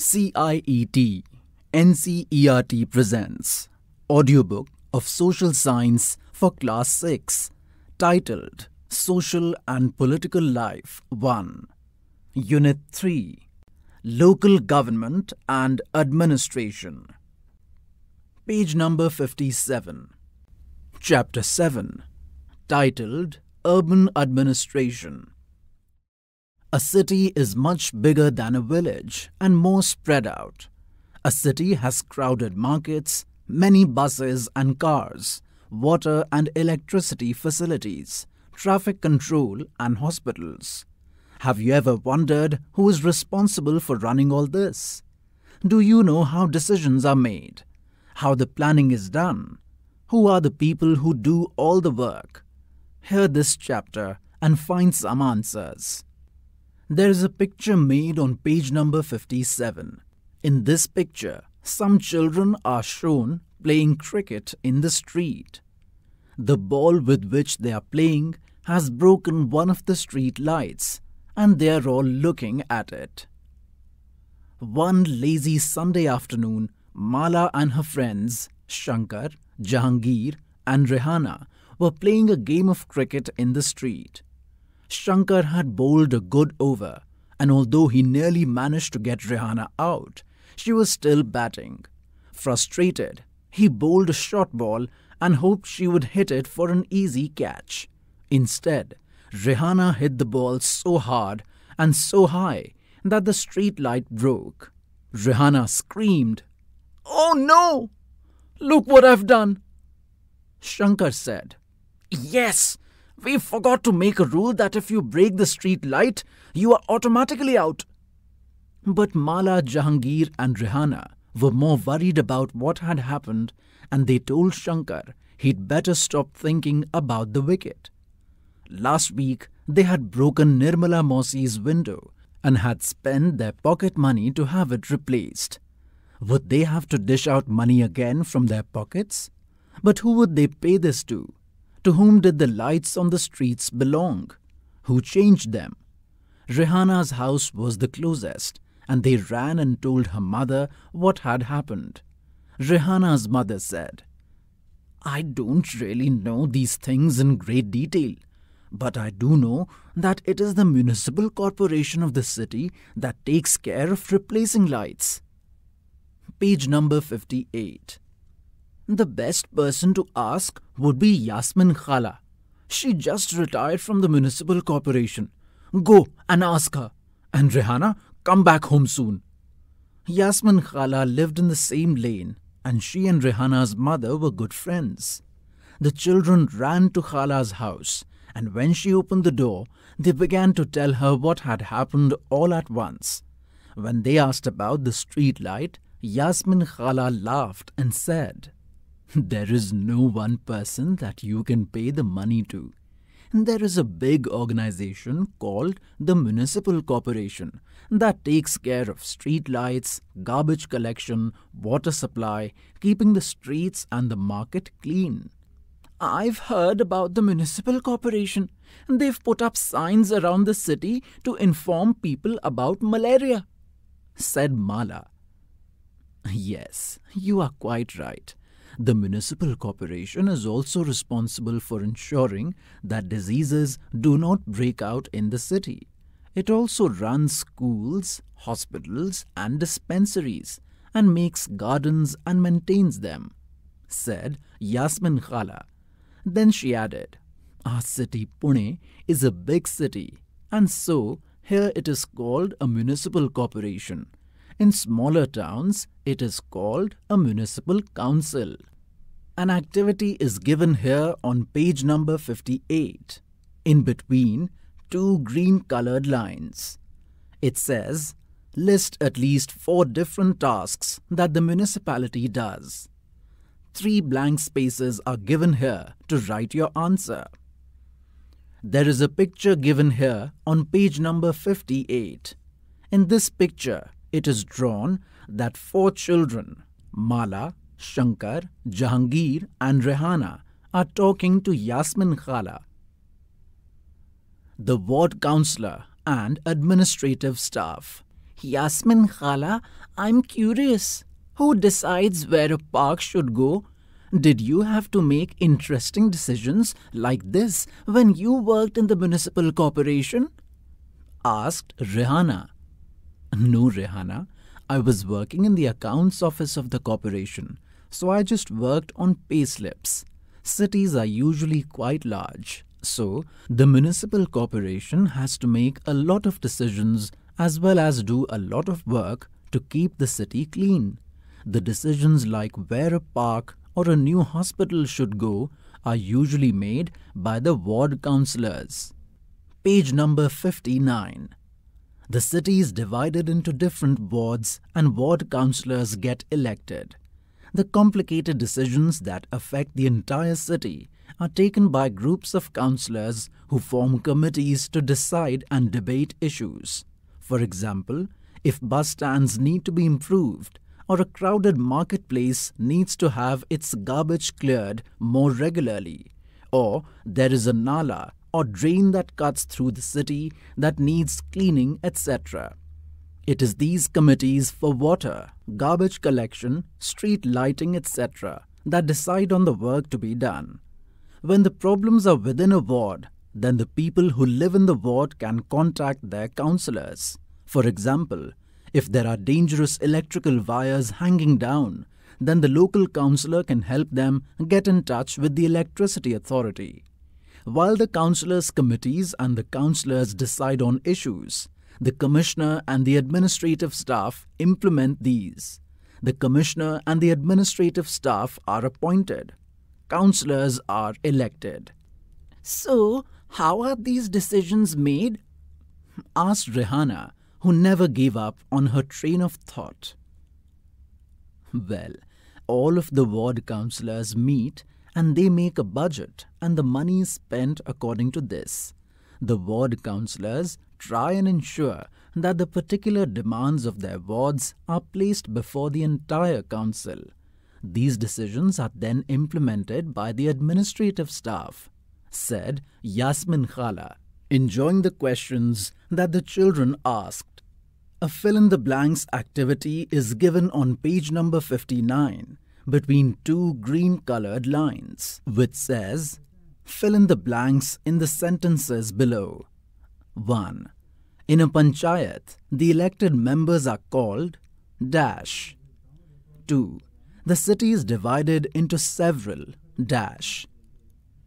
CIET NCERT presents audiobook of social science for class 6 titled Social and Political Life 1 Unit 3 Local Government and Administration Page number 57 Chapter 7 titled Urban Administration a city is much bigger than a village and more spread out. A city has crowded markets, many buses and cars, water and electricity facilities, traffic control and hospitals. Have you ever wondered who is responsible for running all this? Do you know how decisions are made? How the planning is done? Who are the people who do all the work? Hear this chapter and find some answers. There is a picture made on page number 57. In this picture, some children are shown playing cricket in the street. The ball with which they are playing has broken one of the street lights and they are all looking at it. One lazy Sunday afternoon, Mala and her friends, Shankar, Jahangir, and Rehana, were playing a game of cricket in the street. Shankar had bowled a good over, and although he nearly managed to get Rihanna out, she was still batting. Frustrated, he bowled a short ball and hoped she would hit it for an easy catch. Instead, Rihanna hit the ball so hard and so high that the street light broke. Rihanna screamed, Oh no! Look what I've done! Shankar said, Yes, we forgot to make a rule that if you break the street light, you are automatically out. But Mala, Jahangir, and Rihana were more worried about what had happened, and they told Shankar he'd better stop thinking about the wicket. Last week, they had broken Nirmala Mossi's window and had spent their pocket money to have it replaced. Would they have to dish out money again from their pockets? But who would they pay this to? To whom did the lights on the streets belong? Who changed them? Rehana's house was the closest, and they ran and told her mother what had happened. Rehana's mother said, I don't really know these things in great detail, but I do know that it is the municipal corporation of the city that takes care of replacing lights. Page number 58 the best person to ask would be Yasmin Khala. She just retired from the municipal corporation. Go and ask her. And Rehana, come back home soon. Yasmin Khala lived in the same lane, and she and Rehana's mother were good friends. The children ran to Khala's house, and when she opened the door, they began to tell her what had happened all at once. When they asked about the street light, Yasmin Khala laughed and said, There is no one person that you can pay the money to. There is a big organization called the Municipal Corporation that takes care of street lights, garbage collection, water supply, keeping the streets and the market clean. I've heard about the municipal corporation. They've put up signs around the city to inform people about malaria, said Mala. Yes, you are quite right. The municipal corporation is also responsible for ensuring that diseases do not break out in the city. It also runs schools, hospitals, and dispensaries and makes gardens and maintains them, said Yasmin Khala. Then she added, Our city, Pune, is a big city, and so here it is called a municipal corporation in smaller towns, it is called a municipal council. An activity is given here on page number 58, in between two green colored lines. It says, list at least four different tasks that the municipality does. Three blank spaces are given here to write your answer. There is a picture given here on page number 58. In this picture, it is drawn that four children, Mala, Shankar, Jahangir, and Rehana, are talking to Yasmin Khala, the ward councillor and administrative staff. Yasmin Khala, I'm curious. Who decides where a park should go? Did you have to make interesting decisions like this when you worked in the municipal corporation? asked Rihanna. No, Rehana. I was working in the accounts office of the corporation, so I just worked on payslips. Cities are usually quite large, so the municipal corporation has to make a lot of decisions as well as do a lot of work to keep the city clean. The decisions like where a park or a new hospital should go are usually made by the ward councillors. Page number 59. The city is divided into different wards, and ward councillors get elected. The complicated decisions that affect the entire city are taken by groups of councillors who form committees to decide and debate issues. For example, if bus stands need to be improved or a crowded marketplace needs to have its garbage cleared more regularly, or there is a nala or drain that cuts through the city that needs cleaning, etc. It is these committees for water, garbage collection, street lighting, etc., that decide on the work to be done. When the problems are within a ward, then the people who live in the ward can contact their councillors. For example, if there are dangerous electrical wires hanging down, then the local councillor can help them get in touch with the electricity authority. While the councillors' committees and the councillors decide on issues, the commissioner and the administrative staff implement these. The commissioner and the administrative staff are appointed. Councillors are elected. So, how are these decisions made? asked Rehana, who never gave up on her train of thought. Well, all of the ward councillors meet and they make a budget, and the money is spent according to this. The ward councillors try and ensure that the particular demands of their wards are placed before the entire council. These decisions are then implemented by the administrative staff, said Yasmin Khala, enjoying the questions that the children asked. A fill in the blanks activity is given on page number 59 between two green colored lines, which says, Fill in the blanks in the sentences below. 1. In a panchayat, the elected members are called dash. 2. The city is divided into several dash.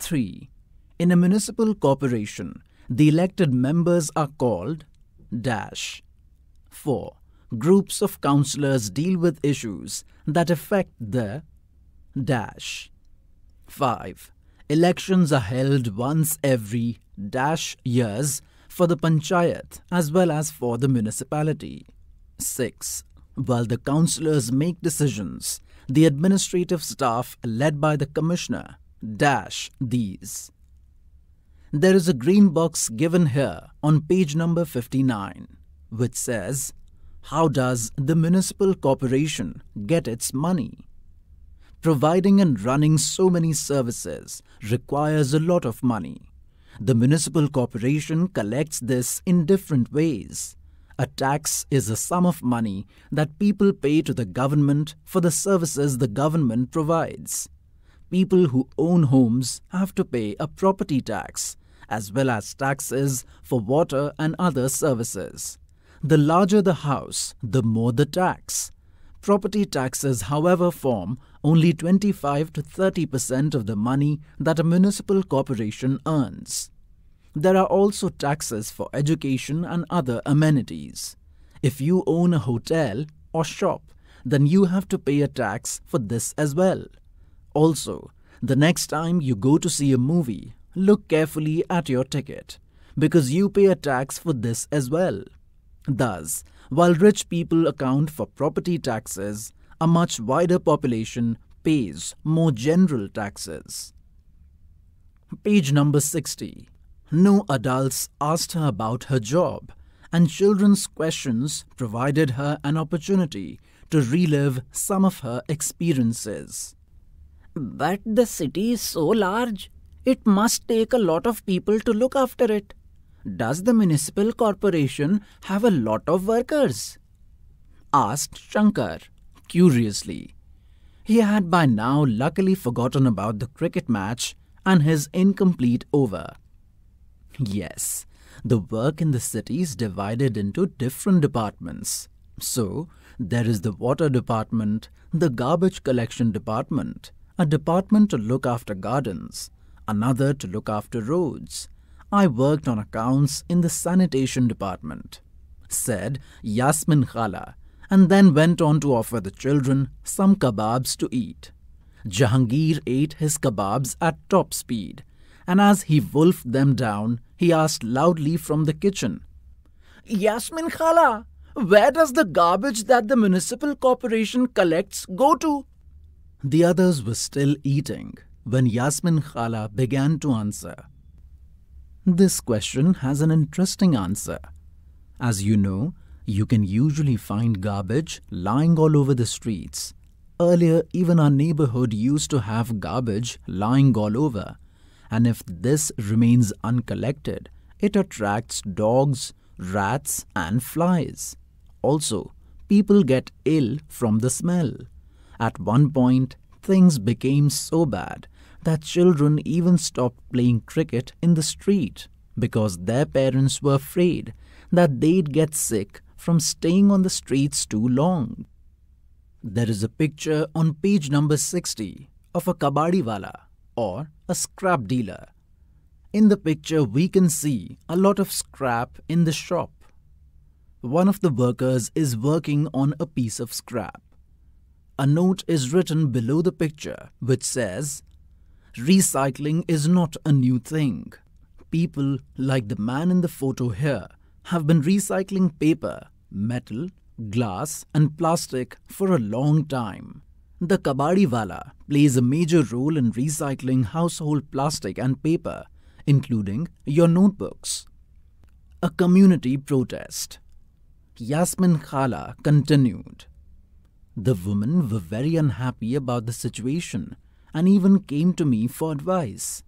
3. In a municipal corporation, the elected members are called dash. 4 groups of counselors deal with issues that affect the dash. 5. Elections are held once every dash years for the panchayat as well as for the municipality. 6. While the councillors make decisions, the administrative staff led by the commissioner dash these. There is a green box given here on page number 59 which says how does the municipal corporation get its money? Providing and running so many services requires a lot of money. The municipal corporation collects this in different ways. A tax is a sum of money that people pay to the government for the services the government provides. People who own homes have to pay a property tax, as well as taxes for water and other services. The larger the house, the more the tax. Property taxes, however, form only 25 to 30 percent of the money that a municipal corporation earns. There are also taxes for education and other amenities. If you own a hotel or shop, then you have to pay a tax for this as well. Also, the next time you go to see a movie, look carefully at your ticket because you pay a tax for this as well. Thus, while rich people account for property taxes, a much wider population pays more general taxes. Page number 60. No adults asked her about her job, and children's questions provided her an opportunity to relive some of her experiences. But the city is so large, it must take a lot of people to look after it. Does the municipal corporation have a lot of workers? asked Shankar, curiously. He had by now luckily forgotten about the cricket match and his incomplete over. Yes, the work in the city is divided into different departments. So, there is the water department, the garbage collection department, a department to look after gardens, another to look after roads, I worked on accounts in the sanitation department, said Yasmin Khala, and then went on to offer the children some kebabs to eat. Jahangir ate his kebabs at top speed, and as he wolfed them down, he asked loudly from the kitchen, Yasmin Khala, where does the garbage that the municipal corporation collects go to? The others were still eating when Yasmin Khala began to answer. This question has an interesting answer. As you know, you can usually find garbage lying all over the streets. Earlier, even our neighborhood used to have garbage lying all over. And if this remains uncollected, it attracts dogs, rats, and flies. Also, people get ill from the smell. At one point, things became so bad that children even stopped playing cricket in the street because their parents were afraid that they'd get sick from staying on the streets too long. There is a picture on page number 60 of a kabadiwala or a scrap dealer. In the picture, we can see a lot of scrap in the shop. One of the workers is working on a piece of scrap. A note is written below the picture which says, Recycling is not a new thing. People like the man in the photo here have been recycling paper, metal, glass and plastic for a long time. The kabadiwala plays a major role in recycling household plastic and paper, including your notebooks. A community protest. Yasmin Khala continued. The women were very unhappy about the situation and even came to me for advice.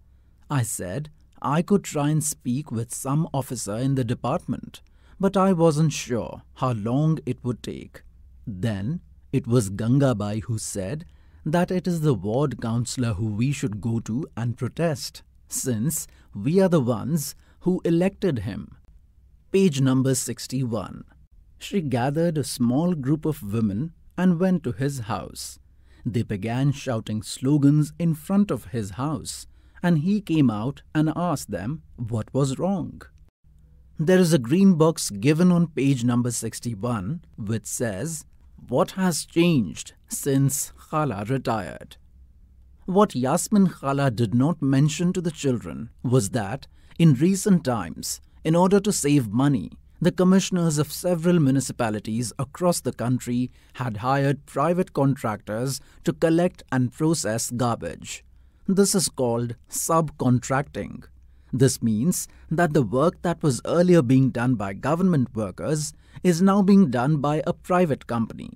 I said I could try and speak with some officer in the department, but I wasn't sure how long it would take. Then it was Gangabai who said that it is the ward councillor who we should go to and protest, since we are the ones who elected him. Page number 61. She gathered a small group of women and went to his house. They began shouting slogans in front of his house, and he came out and asked them what was wrong. There is a green box given on page number 61 which says, What has changed since Khala retired? What Yasmin Khala did not mention to the children was that, in recent times, in order to save money, the commissioners of several municipalities across the country had hired private contractors to collect and process garbage. This is called subcontracting. This means that the work that was earlier being done by government workers is now being done by a private company.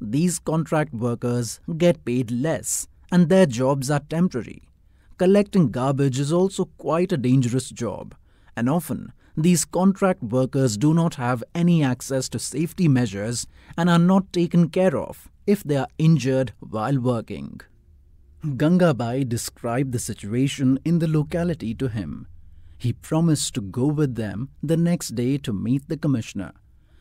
These contract workers get paid less and their jobs are temporary. Collecting garbage is also quite a dangerous job, and often these contract workers do not have any access to safety measures and are not taken care of if they are injured while working. Gangabai described the situation in the locality to him. He promised to go with them the next day to meet the commissioner.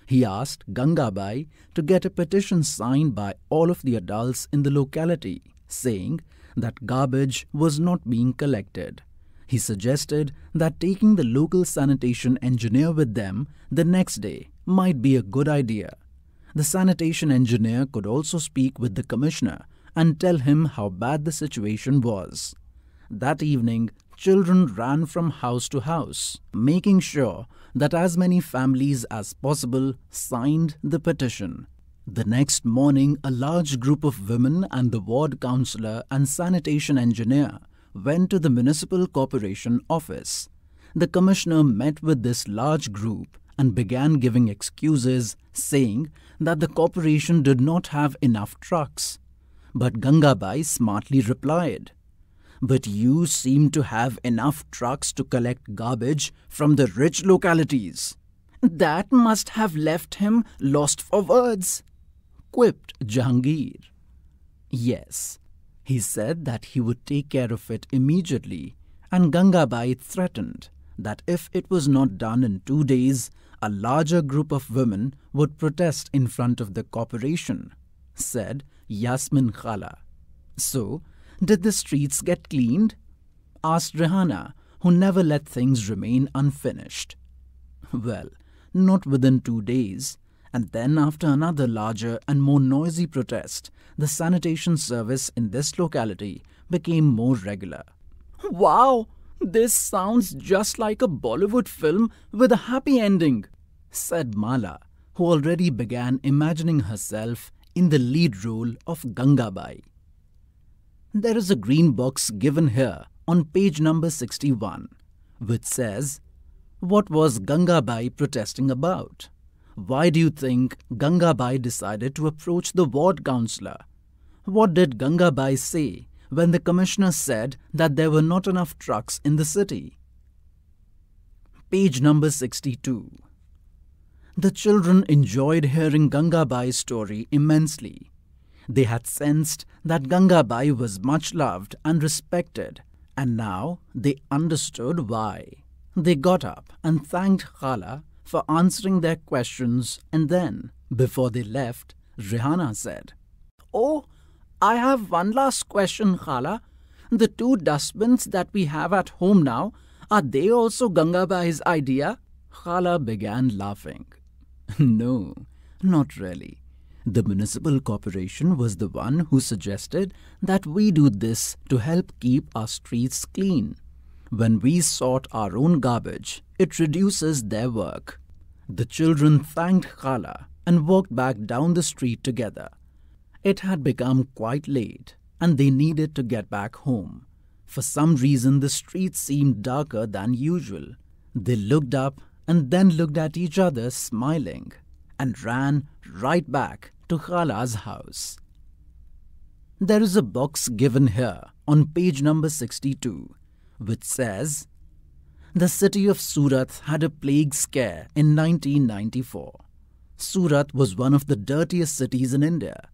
He asked Gangabai to get a petition signed by all of the adults in the locality, saying that garbage was not being collected. He suggested that taking the local sanitation engineer with them the next day might be a good idea. The sanitation engineer could also speak with the commissioner and tell him how bad the situation was. That evening, children ran from house to house, making sure that as many families as possible signed the petition. The next morning, a large group of women and the ward councillor and sanitation engineer went to the Municipal Corporation office. The commissioner met with this large group and began giving excuses, saying that the corporation did not have enough trucks. But Gangabai smartly replied, But you seem to have enough trucks to collect garbage from the rich localities. That must have left him lost for words, quipped Jahangir. Yes, he said that he would take care of it immediately, and Gangabai threatened that if it was not done in two days, a larger group of women would protest in front of the corporation, said Yasmin Khala. So, did the streets get cleaned? asked Rehana, who never let things remain unfinished. Well, not within two days, and then after another larger and more noisy protest, the sanitation service in this locality became more regular. Wow! This sounds just like a Bollywood film with a happy ending, said Mala, who already began imagining herself in the lead role of Gangabai. There is a green box given here on page number 61, which says, What was Gangabai protesting about? Why do you think Gangabai decided to approach the ward councillor? What did Gangabai say when the commissioner said that there were not enough trucks in the city? Page number 62. The children enjoyed hearing Gangabai's story immensely. They had sensed that Gangabai was much loved and respected, and now they understood why. They got up and thanked Khala for answering their questions, and then, before they left, Rihanna said, Oh, I have one last question, Khala. The two dustbins that we have at home now, are they also Gangabai's idea? Khala began laughing. no, not really. The municipal corporation was the one who suggested that we do this to help keep our streets clean. When we sort our own garbage, it reduces their work. The children thanked Khala and walked back down the street together. It had become quite late and they needed to get back home. For some reason, the street seemed darker than usual. They looked up and then looked at each other, smiling, and ran right back to Khala's house. There is a box given here on page number 62 which says the city of Surat had a plague scare in 1994. Surat was one of the dirtiest cities in India.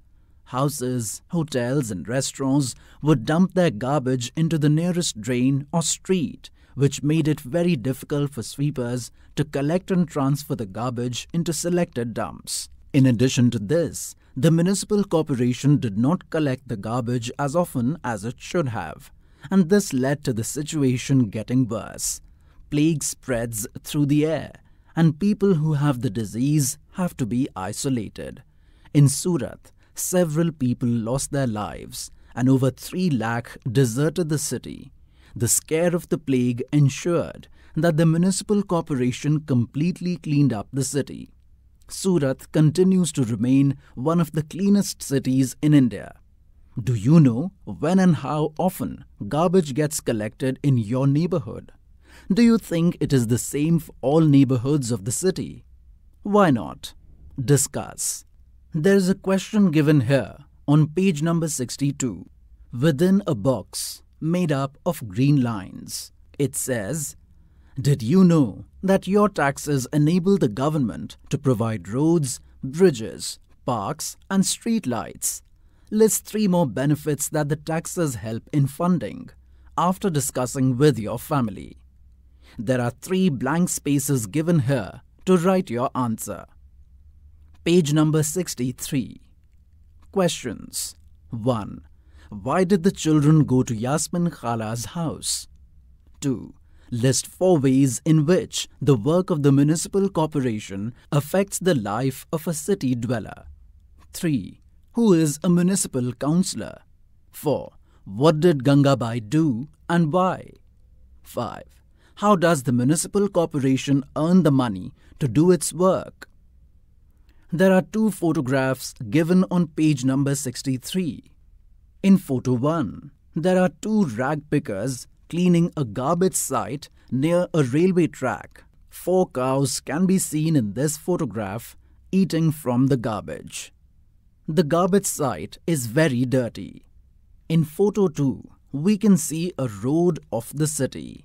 Houses, hotels, and restaurants would dump their garbage into the nearest drain or street, which made it very difficult for sweepers to collect and transfer the garbage into selected dumps. In addition to this, the municipal corporation did not collect the garbage as often as it should have, and this led to the situation getting worse plague spreads through the air, and people who have the disease have to be isolated. In Surat, several people lost their lives, and over 3 lakh deserted the city. The scare of the plague ensured that the municipal corporation completely cleaned up the city. Surat continues to remain one of the cleanest cities in India. Do you know when and how often garbage gets collected in your neighborhood? Do you think it is the same for all neighborhoods of the city? Why not? Discuss. There is a question given here on page number 62 within a box made up of green lines. It says, Did you know that your taxes enable the government to provide roads, bridges, parks, and street lights? List three more benefits that the taxes help in funding after discussing with your family. There are three blank spaces given here to write your answer. Page number 63. Questions 1. Why did the children go to Yasmin Khala's house? 2. List four ways in which the work of the municipal corporation affects the life of a city dweller. 3. Who is a municipal councillor? 4. What did Gangabai do and why? 5 how does the municipal corporation earn the money to do its work? There are two photographs given on page number 63. In photo 1, there are two rag pickers cleaning a garbage site near a railway track. Four cows can be seen in this photograph eating from the garbage. The garbage site is very dirty. In photo 2, we can see a road of the city.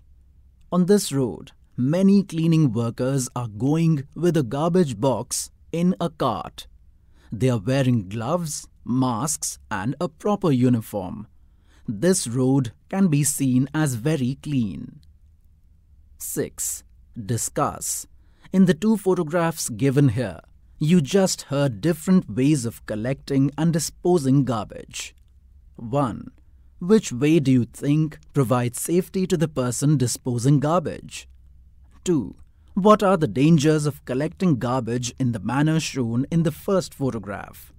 On this road, many cleaning workers are going with a garbage box in a cart. They are wearing gloves, masks, and a proper uniform. This road can be seen as very clean. 6. Discuss. In the two photographs given here, you just heard different ways of collecting and disposing garbage. 1. Which way do you think provides safety to the person disposing garbage? 2. What are the dangers of collecting garbage in the manner shown in the first photograph?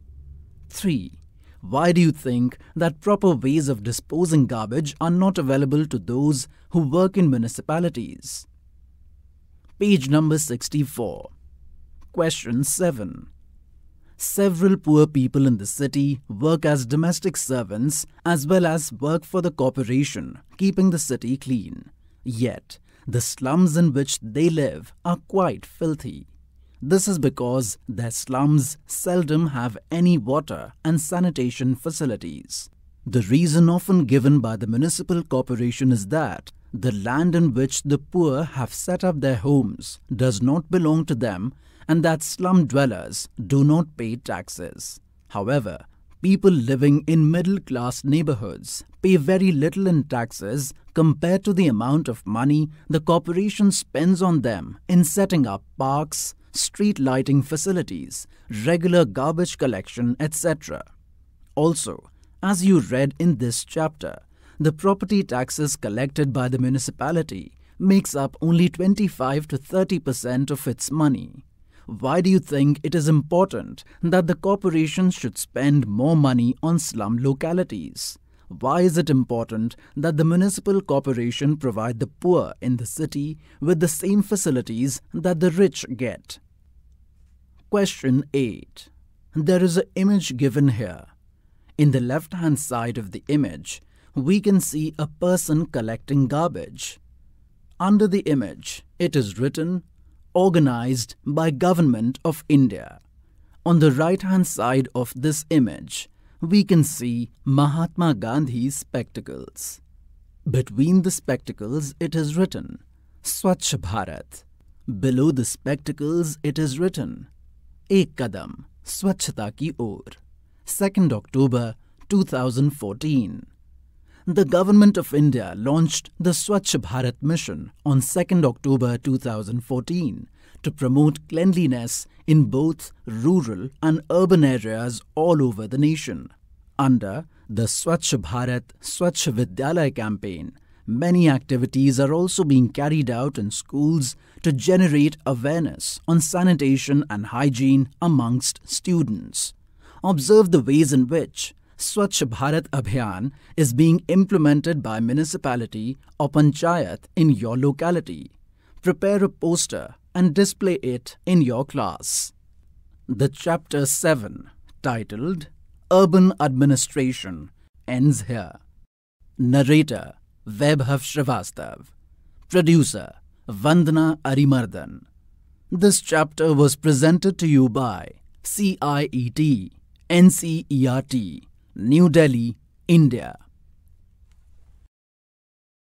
3. Why do you think that proper ways of disposing garbage are not available to those who work in municipalities? Page number 64. Question 7. Several poor people in the city work as domestic servants as well as work for the corporation, keeping the city clean. Yet, the slums in which they live are quite filthy. This is because their slums seldom have any water and sanitation facilities. The reason often given by the municipal corporation is that the land in which the poor have set up their homes does not belong to them and that slum dwellers do not pay taxes. However, people living in middle class neighborhoods pay very little in taxes compared to the amount of money the corporation spends on them in setting up parks, street lighting facilities, regular garbage collection, etc. Also, as you read in this chapter, the property taxes collected by the municipality makes up only 25 to 30% of its money. Why do you think it is important that the corporations should spend more money on slum localities? Why is it important that the municipal corporation provide the poor in the city with the same facilities that the rich get? Question 8. There is an image given here. In the left hand side of the image, we can see a person collecting garbage. Under the image, it is written organized by Government of India. On the right-hand side of this image, we can see Mahatma Gandhi's spectacles. Between the spectacles, it is written, Swachh Bharat. Below the spectacles, it is written, Ek Kadam, Swachhta Ki Or. 2nd October 2014 the Government of India launched the Swachh Bharat Mission on 2nd October 2014 to promote cleanliness in both rural and urban areas all over the nation. Under the Swachh Bharat Swachh Vidyalaya campaign, many activities are also being carried out in schools to generate awareness on sanitation and hygiene amongst students. Observe the ways in which Swachh Bharat Abhiyan is being implemented by municipality or panchayat in your locality. Prepare a poster and display it in your class. The chapter 7 titled Urban Administration ends here. Narrator Vaibhav Shrivastav Producer Vandana Arimardhan This chapter was presented to you by CIET NCERT New Delhi, India.